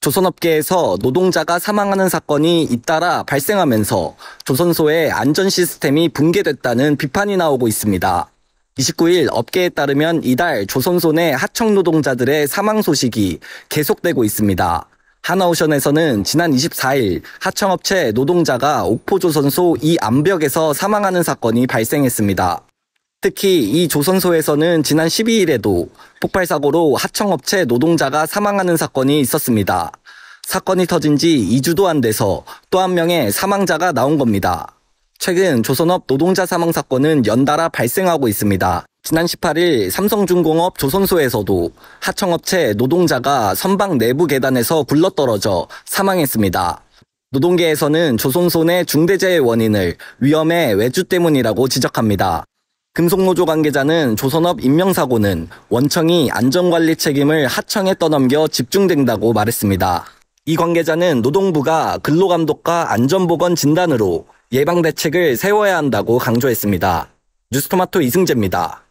조선업계에서 노동자가 사망하는 사건이 잇따라 발생하면서 조선소의 안전 시스템이 붕괴됐다는 비판이 나오고 있습니다. 29일 업계에 따르면 이달 조선소 내 하청 노동자들의 사망 소식이 계속되고 있습니다. 하나오션에서는 지난 24일 하청업체 노동자가 옥포조선소 이 암벽에서 사망하는 사건이 발생했습니다. 특히 이 조선소에서는 지난 12일에도 폭발 사고로 하청업체 노동자가 사망하는 사건이 있었습니다. 사건이 터진 지 2주도 안 돼서 또 한 명의 사망자가 나온 겁니다. 최근 조선업 노동자 사망 사건은 연달아 발생하고 있습니다. 지난 18일 삼성중공업 조선소에서도 하청업체 노동자가 선박 내부 계단에서 굴러떨어져 사망했습니다. 노동계에서는 조선소 내 중대재해 원인을 위험의 외주 때문이라고 지적합니다. 금속노조 관계자는 조선업 임명사고는 원청이 안전관리 책임을 하청에 떠넘겨 집중된다고 말했습니다. 이 관계자는 노동부가 근로감독과 안전보건 진단으로 예방대책을 세워야 한다고 강조했습니다. 뉴스토마토 이승재입니다.